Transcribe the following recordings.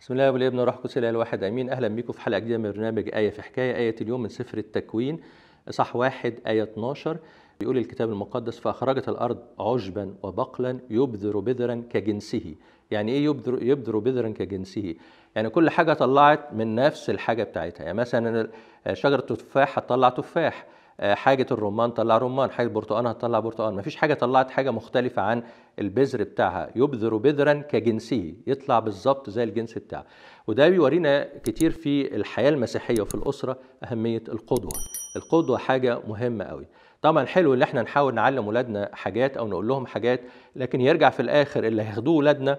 بسم الله والابن والروح القدس الاله الواحد امين اهلا بيكم في حلقه جديده من برنامج ايه في حكايه ايه اليوم من سفر التكوين صح واحد ايه 12 بيقول الكتاب المقدس فاخرجت الارض عشبا وبقلا يبذر بذرا كجنسه يعني ايه يبذر يبذر بذرا كجنسه يعني كل حاجه طلعت من نفس الحاجه بتاعتها يعني مثلا شجره التفاح هتطلع تفاح آه، حاجه الرمان طلع رمان حاجه البرتقال هتطلع برتقال مفيش حاجه طلعت حاجه مختلفه عن البذر بتاعها يبذر بذرا كجنسه يطلع بالظبط زي الجنس بتاعه وده بيورينا كتير في الحياه المسيحيه وفي الاسره اهميه القدوه القدوه حاجه مهمه قوي طبعا حلو ان احنا نحاول نعلم اولادنا حاجات او نقول لهم حاجات لكن يرجع في الاخر اللي هياخدوه اولادنا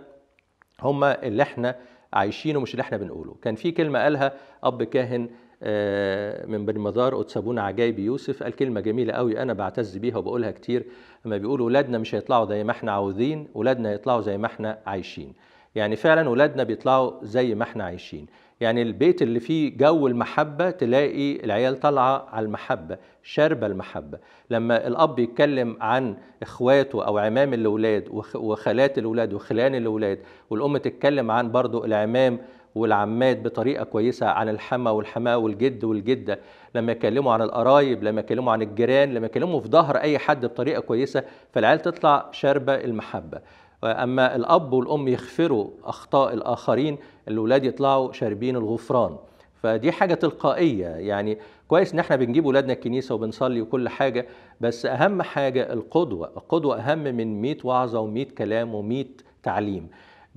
هم اللي احنا عايشينه مش اللي احنا بنقوله كان في كلمه قالها اب كاهن آه، من بني مزار أتسابون عجايب يوسف قال كلمة جميلة قوي أنا بعتز بيها وبقولها كتير لما بيقول أولادنا مش هيطلعوا زي ما احنا عاوزين أولادنا يطلعوا زي ما احنا عايشين يعني فعلا أولادنا بيطلعوا زي ما احنا عايشين يعني البيت اللي فيه جو المحبة تلاقي العيال طالعة على المحبة شاربة المحبة لما الأب يتكلم عن إخواته أو عمام الأولاد وخالات الأولاد وخلان الأولاد والأم تتكلم عن برضو العمام والعمات بطريقه كويسه عن الحما والحماه والجد والجده لما يكلموا عن القرايب لما يكلموا عن الجيران لما يكلموا في ظهر اي حد بطريقه كويسه فالعيال تطلع شاربه المحبه اما الاب والام يغفروا اخطاء الاخرين الاولاد يطلعوا شاربين الغفران فدي حاجه تلقائيه يعني كويس ان احنا بنجيب ولادنا الكنيسه وبنصلي وكل حاجه بس اهم حاجه القدوه القدوه اهم من 100 وعظه و100 كلام و100 تعليم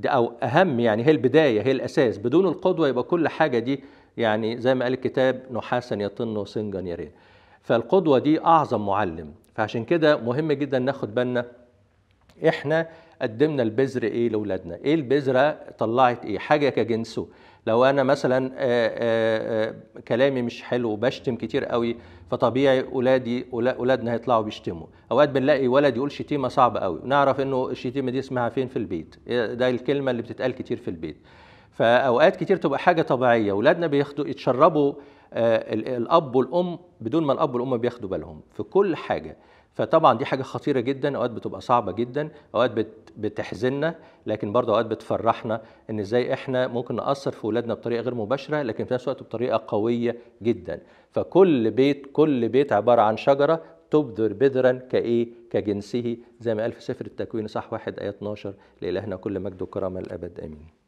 دي او اهم يعني هي البدايه هي الاساس بدون القدوه يبقى كل حاجه دي يعني زي ما قال الكتاب نحاسا يطن سنجا يرين فالقدوه دي اعظم معلم فعشان كده مهم جدا ناخد بالنا احنا قدمنا البذر ايه لاولادنا ايه البذره طلعت ايه حاجه كجنسه لو انا مثلا كلامي مش حلو بشتم كتير قوي فطبيعي اولادي اولادنا هيطلعوا بيشتموا اوقات بنلاقي ولد يقول شتيمه صعبه قوي نعرف انه الشتيمه دي اسمها فين في البيت إيه، ده الكلمه اللي بتتقال كتير في البيت فاوقات كتير تبقى حاجه طبيعيه اولادنا بياخدوا يتشربوا الاب والام بدون ما الاب والام بياخدوا بالهم في كل حاجه فطبعا دي حاجه خطيره جدا اوقات بتبقى صعبه جدا اوقات بتحزننا لكن برضه اوقات بتفرحنا ان ازاي احنا ممكن ناثر في اولادنا بطريقه غير مباشره لكن في نفس الوقت بطريقه قويه جدا فكل بيت كل بيت عباره عن شجره تبذر بذرا كايه كجنسه زي ما قال في سفر التكوين صح واحد ايه 12 لالهنا كل مجد وكرامه الابد امين